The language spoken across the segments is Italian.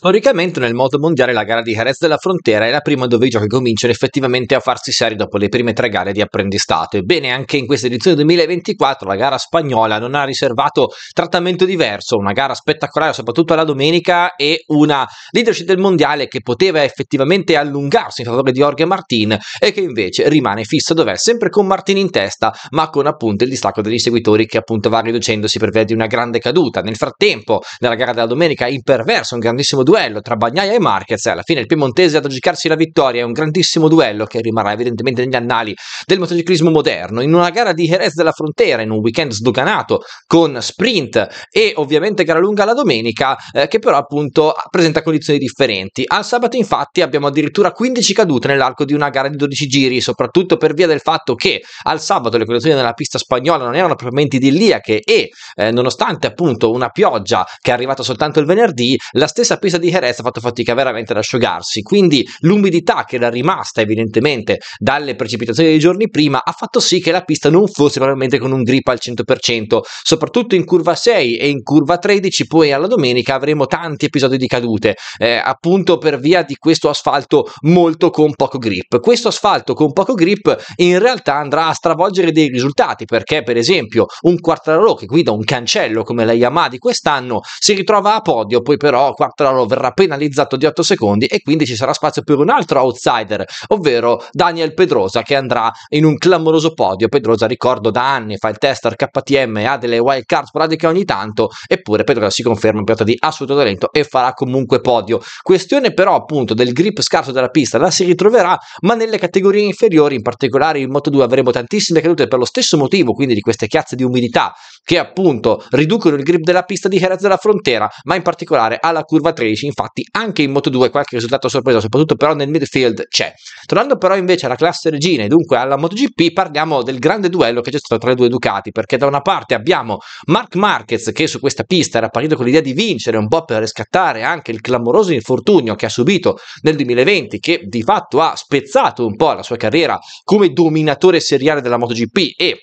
Storicamente nel moto mondiale la gara di Jerez della Frontera è la prima dove i giochi cominciano effettivamente a farsi seri dopo le prime tre gare di apprendistato. Ebbene, anche in questa edizione 2024 la gara spagnola non ha riservato trattamento diverso, una gara spettacolare soprattutto alla domenica e una leadership del mondiale che poteva effettivamente allungarsi in favore di Jorge Martin e che invece rimane fissa dov'è, sempre con Martin in testa, ma con appunto il distacco degli seguitori che appunto va riducendosi per via di una grande caduta. Nel frattempo, nella gara della domenica, in perverso, un grandissimo duello duello tra Bagnaia e Marquez e alla fine il piemontese ad aggiungersi la vittoria è un grandissimo duello che rimarrà evidentemente negli annali del motociclismo moderno in una gara di Jerez della Frontera in un weekend sdoganato con sprint e ovviamente gara lunga la domenica eh, che però appunto presenta condizioni differenti al sabato infatti abbiamo addirittura 15 cadute nell'arco di una gara di 12 giri soprattutto per via del fatto che al sabato le condizioni nella pista spagnola non erano propriamente idilliache e eh, nonostante appunto una pioggia che è arrivata soltanto il venerdì la stessa pista di Jerez ha fatto fatica veramente ad asciugarsi, quindi l'umidità che era rimasta evidentemente dalle precipitazioni dei giorni prima ha fatto sì che la pista non fosse probabilmente con un grip al 100%, soprattutto in curva 6 e in curva 13, poi alla domenica avremo tanti episodi di cadute, eh, appunto per via di questo asfalto molto con poco grip. Questo asfalto con poco grip in realtà andrà a stravolgere dei risultati perché per esempio un Quartararo che guida un cancello come la Yamaha di quest'anno si ritrova a podio, poi però Quartararo verrà penalizzato di 8 secondi e quindi ci sarà spazio per un altro outsider, ovvero Daniel Pedrosa che andrà in un clamoroso podio. Pedrosa, ricordo, da anni fa il tester KTM, e ha delle wild card sporadiche ogni tanto, eppure Pedrosa si conferma in pilota di assoluto talento e farà comunque podio. Questione però appunto del grip scarso della pista, la si ritroverà, ma nelle categorie inferiori, in particolare in Moto2 avremo tantissime cadute per lo stesso motivo, quindi di queste chiazze di umidità che appunto riducono il grip della pista di Jerez della Frontera, ma in particolare alla curva 13. Infatti, anche in Moto 2 qualche risultato sorpreso, soprattutto però nel midfield c'è. Tornando però invece alla classe regina e dunque alla MotoGP, parliamo del grande duello che c'è stato tra le due Ducati, perché da una parte abbiamo Mark Marquez che su questa pista era partito con l'idea di vincere un po' per riscattare anche il clamoroso infortunio che ha subito nel 2020, che di fatto ha spezzato un po' la sua carriera come dominatore seriale della MotoGP e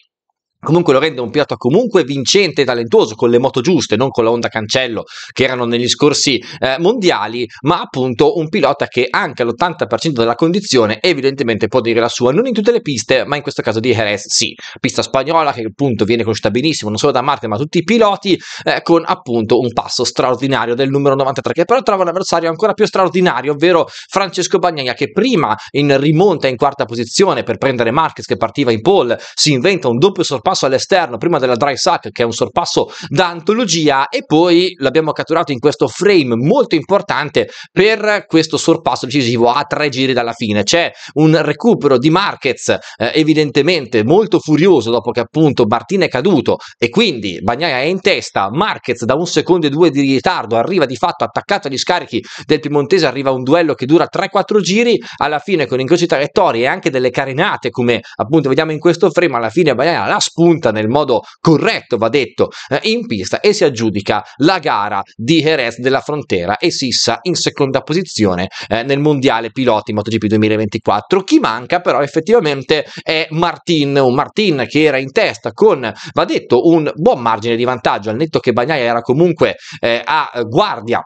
comunque lo rende un pilota comunque vincente e talentuoso con le moto giuste, non con la Honda Cancello che erano negli scorsi eh, mondiali, ma appunto un pilota che anche all'80% della condizione evidentemente può dire la sua, non in tutte le piste, ma in questo caso di Jerez sì, pista spagnola che appunto viene conosciuta benissimo non solo da Marte ma da tutti i piloti, eh, con appunto un passo straordinario del numero 93 che però trova un avversario ancora più straordinario, ovvero Francesco Bagnaia che prima in rimonta in quarta posizione per prendere Marquez che partiva in pole, si inventa un doppio sorpasso sorpasso all'esterno, prima della dry sack che è un sorpasso da antologia e poi l'abbiamo catturato in questo frame molto importante per questo sorpasso decisivo a tre giri dalla fine. C'è un recupero di Marquez eh, evidentemente molto furioso dopo che appunto Martin è caduto e quindi Bagnaia è in testa, Marquez da un secondo e due di ritardo arriva di fatto attaccato agli scarichi del Piemontese, arriva un duello che dura 3-4 giri, alla fine con incroci traiettorie e anche delle carenate come appunto vediamo in questo frame alla fine Bagnaia la spazio spunta nel modo corretto, va detto, eh, in pista e si aggiudica la gara di Jerez della Frontera e Sissa in seconda posizione eh, nel mondiale piloti MotoGP 2024. Chi manca però effettivamente è Martin, un Martin che era in testa con, va detto, un buon margine di vantaggio, al netto che Bagnaia era comunque eh, a guardia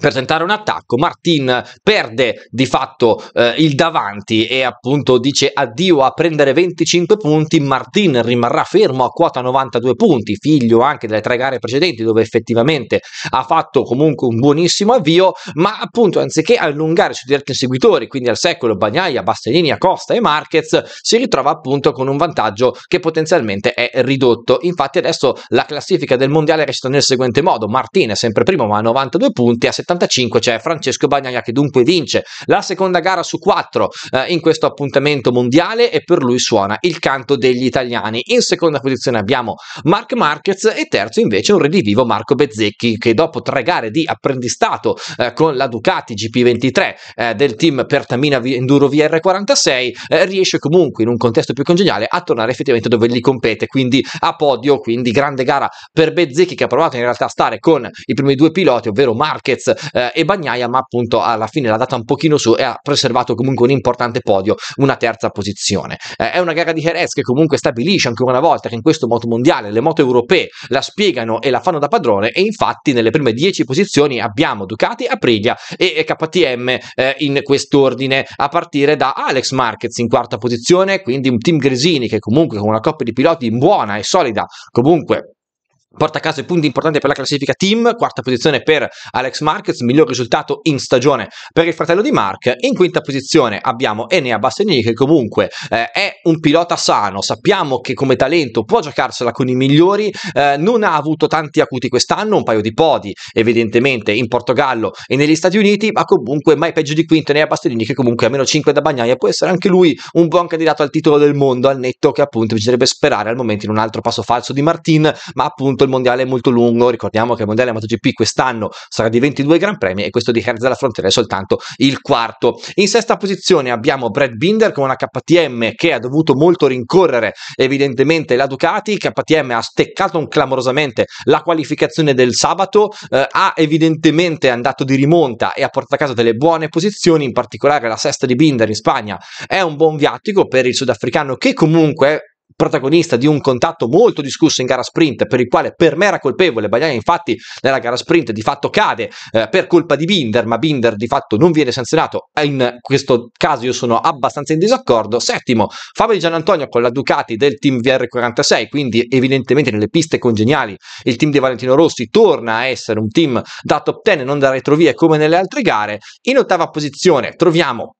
per tentare un attacco, Martin perde di fatto eh, il davanti e appunto dice addio a prendere 25 punti, Martin rimarrà fermo a quota 92 punti, figlio anche delle tre gare precedenti dove effettivamente ha fatto comunque un buonissimo avvio, ma appunto anziché allungare sui diretti inseguitori, quindi al secolo Bagnaia, Bastianini, Acosta e Marquez, si ritrova appunto con un vantaggio che potenzialmente è ridotto. Infatti adesso la classifica del mondiale recita nel seguente modo, Martin è sempre primo ma a 92 punti, a 70 75 c'è Francesco Bagnaia che dunque vince la seconda gara su quattro eh, in questo appuntamento mondiale e per lui suona il canto degli italiani. In seconda posizione abbiamo Mark Marquez e terzo invece un redivivo Marco Bezzecchi che dopo tre gare di apprendistato eh, con la Ducati GP23 eh, del team Pertamina Enduro VR46 eh, riesce comunque in un contesto più congeniale a tornare effettivamente dove gli compete, quindi a podio, quindi grande gara per Bezzecchi che ha provato in realtà a stare con i primi due piloti, ovvero Marquez eh, e Bagnaia, ma appunto alla fine l'ha data un pochino su e ha preservato comunque un importante podio, una terza posizione. Eh, è una gara di Jerez che comunque stabilisce ancora una volta che in questo moto mondiale le moto europee la spiegano e la fanno da padrone e infatti nelle prime 10 posizioni abbiamo Ducati, Aprilia e KTM eh, in quest'ordine a partire da Alex Marquez in quarta posizione, quindi un team Gresini che comunque con una coppia di piloti buona e solida comunque porta a casa i punti importanti per la classifica team, quarta posizione per Alex Marquez, miglior risultato in stagione per il fratello di Mark, in quinta posizione abbiamo Enea Bassini che comunque eh, è un pilota sano, sappiamo che come talento può giocarsela con i migliori, eh, non ha avuto tanti acuti quest'anno, un paio di podi evidentemente in Portogallo e negli Stati Uniti, ma comunque mai peggio di quinto Enea Bassini che comunque a meno 5 da Bagnaia può essere anche lui un buon candidato al titolo del mondo, al netto che appunto bisognerebbe sperare al momento in un altro passo falso di Martin, ma appunto soprattutto il mondiale è molto lungo, ricordiamo che il mondiale MotoGP quest'anno sarà di 22 Gran Premi e questo di Herz della Frontiera è soltanto il quarto. In sesta posizione abbiamo Brad Binder con una KTM che ha dovuto molto rincorrere evidentemente la Ducati, KTM ha steccato clamorosamente la qualificazione del sabato, eh, ha evidentemente andato di rimonta e ha portato a casa delle buone posizioni, in particolare la sesta di Binder in Spagna è un buon viattico per il sudafricano che comunque protagonista di un contatto molto discusso in gara sprint, per il quale per me era colpevole. Bagnaia, infatti, nella gara sprint di fatto cade eh, per colpa di Binder, ma Binder di fatto non viene sanzionato. In questo caso io sono abbastanza in disaccordo. Settimo, Fabio Gian Antonio con la Ducati del team VR46, quindi evidentemente nelle piste congeniali il team di Valentino Rossi torna a essere un team da top 10, non da retrovie come nelle altre gare. In ottava posizione troviamo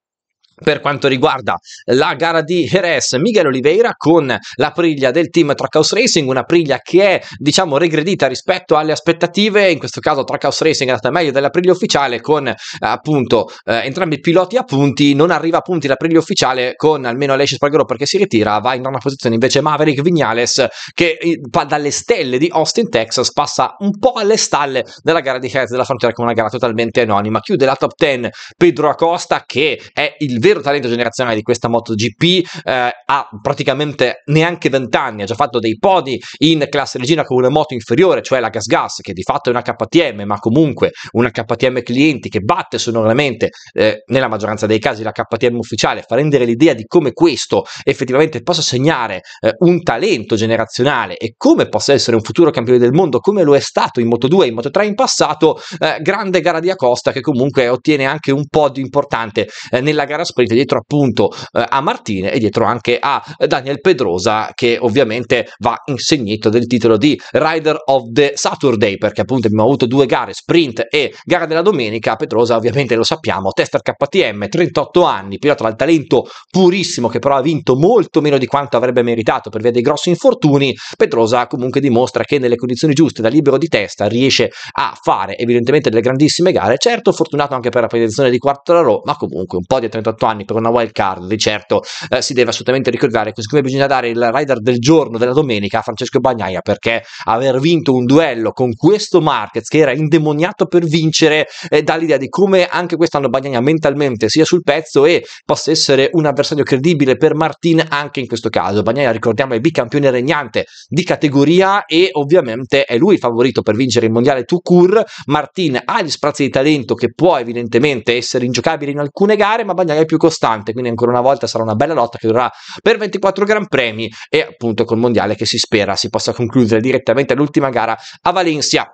per quanto riguarda la gara di Jerez, Miguel Oliveira con la priglia del team Trackhouse Racing, una priglia che è diciamo regredita rispetto alle aspettative, in questo caso Trackhouse Racing è andata meglio della ufficiale con appunto eh, entrambi i piloti a punti, non arriva a punti la ufficiale con almeno Alessia Spargaro perché si ritira, va in una posizione invece Maverick Vignales che eh, dalle stelle di Austin Texas passa un po' alle stalle della gara di Jerez della frontiera con una gara totalmente anonima, chiude la top 10 Pedro Acosta che è il vero zero talento generazionale di questa MotoGP, eh, ha praticamente neanche 20 anni, ha già fatto dei podi in classe regina con una moto inferiore, cioè la Gas Gas, che di fatto è una KTM, ma comunque una KTM clienti che batte sonoramente, eh, nella maggioranza dei casi, la KTM ufficiale, fa rendere l'idea di come questo effettivamente possa segnare eh, un talento generazionale e come possa essere un futuro campione del mondo, come lo è stato in Moto2 e in Moto3 in passato, eh, grande gara di Acosta che comunque ottiene anche un podio di importante eh, nella gara sparita dietro appunto eh, a Martine e dietro anche a Daniel Pedrosa che ovviamente va insegnato del titolo di Rider of the Saturday perché appunto abbiamo avuto due gare, sprint e gara della domenica, Pedrosa ovviamente lo sappiamo, tester KTM, 38 anni, pilota dal talento purissimo che però ha vinto molto meno di quanto avrebbe meritato per via dei grossi infortuni, Pedrosa comunque dimostra che nelle condizioni giuste da libero di testa riesce a fare evidentemente delle grandissime gare, certo fortunato anche per la posizione di quarto da ma comunque un po' di 38 18 anni per una wild card, di certo eh, si deve assolutamente ricordare che siccome bisogna dare il rider del giorno, della domenica, a Francesco Bagnaia, perché aver vinto un duello con questo Marquez che era indemoniato per vincere eh, dà l'idea di come anche quest'anno Bagnaia mentalmente sia sul pezzo e possa essere un avversario credibile per Martin anche in questo caso. Bagnaia, ricordiamo, è bicampione regnante di categoria e ovviamente è lui il favorito per vincere il mondiale Tukur. Martin ha gli sprazzi di talento che può evidentemente essere ingiocabile in alcune gare, ma Bagnaia è più costante, quindi ancora una volta sarà una bella lotta che durerà per 24 Gran Premi e appunto col Mondiale che si spera si possa concludere direttamente all'ultima gara a Valencia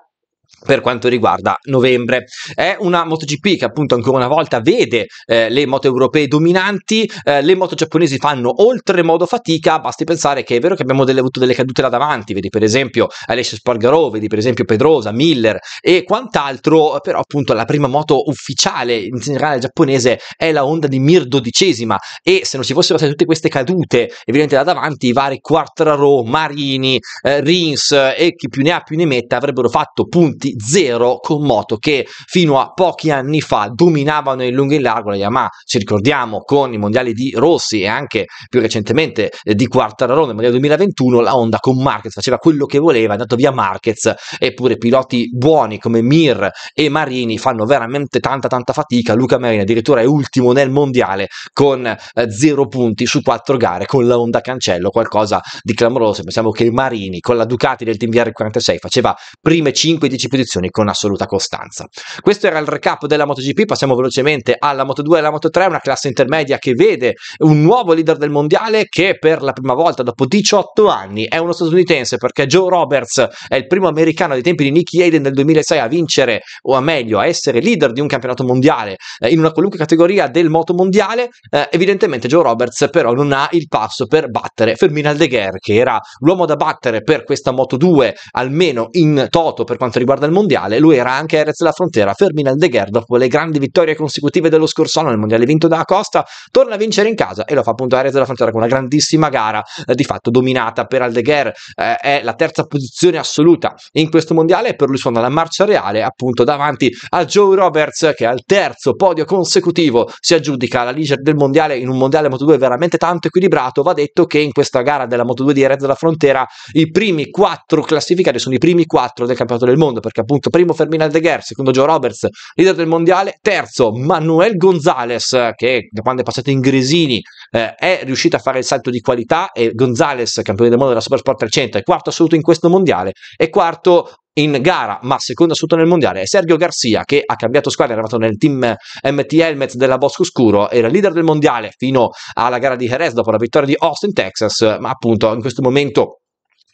per quanto riguarda novembre. È una MotoGP che appunto ancora una volta vede eh, le moto europee dominanti, eh, le moto giapponesi fanno oltremodo fatica, basti pensare che è vero che abbiamo delle, avuto delle cadute là davanti, vedi per esempio Alessia Spargaro, vedi per esempio Pedrosa, Miller e quant'altro, però appunto la prima moto ufficiale in generale giapponese è la Honda di Mir dodicesima e se non ci fossero state tutte queste cadute evidentemente là davanti i vari Quartraro, Marini, eh, Rins e chi più ne ha più ne metta avrebbero fatto punti punti zero con moto che fino a pochi anni fa dominavano il lungo e in largo la Yamaha. Ci ricordiamo con i mondiali di Rossi e anche più recentemente di Quartararo nel mondiale 2021 la Honda con Marquez faceva quello che voleva, è andato via Marquez, eppure piloti buoni come Mir e Marini fanno veramente tanta tanta fatica. Luca Marini addirittura è ultimo nel mondiale con eh, zero punti su quattro gare con la Honda Cancello, qualcosa di clamoroso. Pensiamo che Marini con la Ducati del Team VR46 faceva prime 5-10 competizioni con assoluta costanza. Questo era il recap della MotoGP, passiamo velocemente alla Moto2 e alla Moto3, una classe intermedia che vede un nuovo leader del mondiale che per la prima volta dopo 18 anni è uno statunitense perché Joe Roberts è il primo americano dei tempi di Nicky Hayden nel 2006 a vincere o a meglio a essere leader di un campionato mondiale eh, in una qualunque categoria del moto mondiale, eh, evidentemente Joe Roberts però non ha il passo per battere Fermin Aldeguer che era l'uomo da battere per questa Moto2 almeno in toto per quanto riguarda al mondiale, lui era anche Erez della frontiera, Ferdinand De dopo le grandi vittorie consecutive dello scorso anno nel mondiale vinto da Acosta, torna a vincere in casa e lo fa appunto Erez della frontiera con una grandissima gara eh, di fatto dominata per Aldeguer, eh, è la terza posizione assoluta in questo mondiale e per lui suona la marcia reale appunto davanti a Joe Roberts che al terzo podio consecutivo si aggiudica la leader del mondiale in un mondiale Moto2 veramente tanto equilibrato, va detto che in questa gara della Moto2 di Erez della frontiera i primi quattro classificati sono i primi quattro del campionato del mondo perché perché appunto primo De Deguer, secondo Joe Roberts, leader del mondiale, terzo Manuel Gonzalez che da quando è passato in Gresini eh, è riuscito a fare il salto di qualità e Gonzalez, campione del mondo della Supersport 300, è quarto assoluto in questo mondiale e quarto in gara, ma secondo assoluto nel mondiale, è Sergio Garcia che ha cambiato squadra, è arrivato nel team MT Helmet della Bosco Scuro, era leader del mondiale fino alla gara di Jerez dopo la vittoria di Austin, Texas, ma appunto in questo momento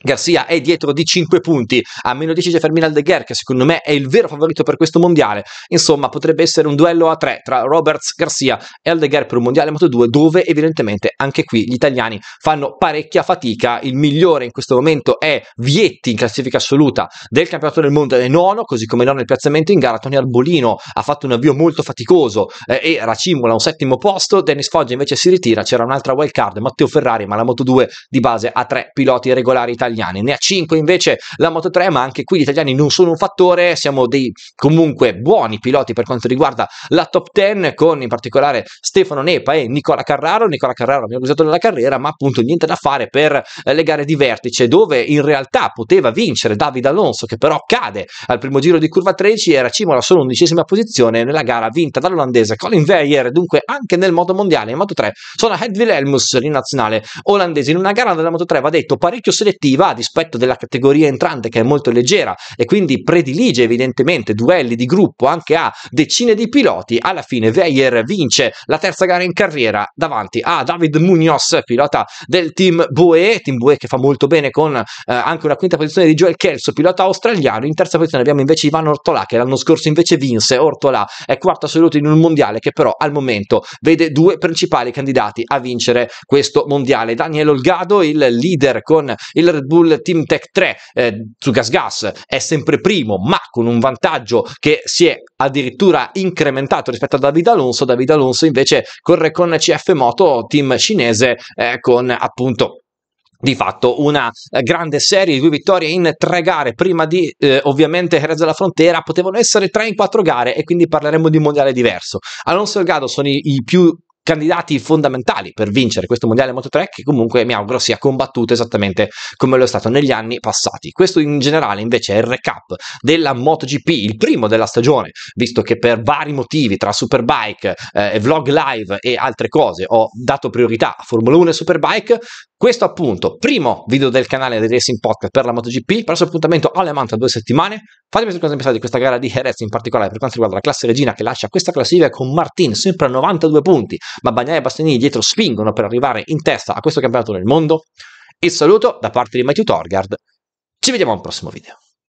Garcia è dietro di 5 punti, a meno 10 c'è Fermin Aldeguer che secondo me è il vero favorito per questo mondiale, insomma potrebbe essere un duello a 3 tra Roberts, Garcia e Aldeguer per un mondiale Moto 2 dove evidentemente anche qui gli italiani fanno parecchia fatica, il migliore in questo momento è Vietti in classifica assoluta del campionato del mondo è nono, così come non nel piazzamento in gara, Tony Arbolino ha fatto un avvio molto faticoso eh, e racimula un settimo posto, Dennis Foggia invece si ritira, c'era un'altra wild card, Matteo Ferrari, ma la Moto 2 di base ha tre piloti regolari italiani italiani, ne ha 5 invece la Moto3, ma anche qui gli italiani non sono un fattore, siamo dei comunque buoni piloti per quanto riguarda la top 10 con in particolare Stefano Nepa e Nicola Carraro, Nicola Carraro abbiamo usato nella carriera, ma appunto niente da fare per eh, le gare di vertice dove in realtà poteva vincere Davide Alonso che però cade al primo giro di curva 13 era cima alla solo undicesima posizione nella gara vinta dall'olandese Colin Weyer, dunque anche nel modo mondiale in Moto3 sono Hedvig Helmus, in nazionale olandese, in una gara della Moto3 va detto parecchio selettiva va a dispetto della categoria entrante che è molto leggera e quindi predilige evidentemente duelli di gruppo anche a decine di piloti, alla fine Weyer vince la terza gara in carriera davanti a David Munoz, pilota del team Boe, team Boe che fa molto bene con eh, anche una quinta posizione di Joel Kelso, pilota australiano, in terza posizione abbiamo invece Ivan Ortolà che l'anno scorso invece vinse, Ortolà è quarto assoluto in un mondiale che però al momento vede due principali candidati a vincere questo mondiale, Daniel Olgado il leader con il Red Bull Team Tech 3 eh, su Gas Gas è sempre primo, ma con un vantaggio che si è addirittura incrementato rispetto a David Alonso. David Alonso invece corre con CF Moto, team cinese, eh, con appunto di fatto una eh, grande serie, due vittorie in tre gare, prima di eh, ovviamente Jerez della Frontera, potevano essere tre in quattro gare e quindi parleremo di un mondiale diverso. Alonso e Elgado sono i, i più candidati fondamentali per vincere questo mondiale Moto3 che comunque mi auguro sia combattuto esattamente come lo è stato negli anni passati. Questo in generale invece è il recap della MotoGP, il primo della stagione, visto che per vari motivi tra Superbike, eh, Vlog Live e altre cose ho dato priorità a Formula 1 e Superbike, questo appunto, primo video del canale del Racing Podcast per la MotoGP, prossimo appuntamento alle Manta due settimane. Fatemi sapere cosa ne pensate di questa gara di Jerez, in particolare per quanto riguarda la classe regina che lascia questa classifica con Martin sempre a 92 punti, ma Bagnai e Bastianini dietro spingono per arrivare in testa a questo campionato del mondo? Il saluto da parte di Matthew Torgard, ci vediamo al prossimo video.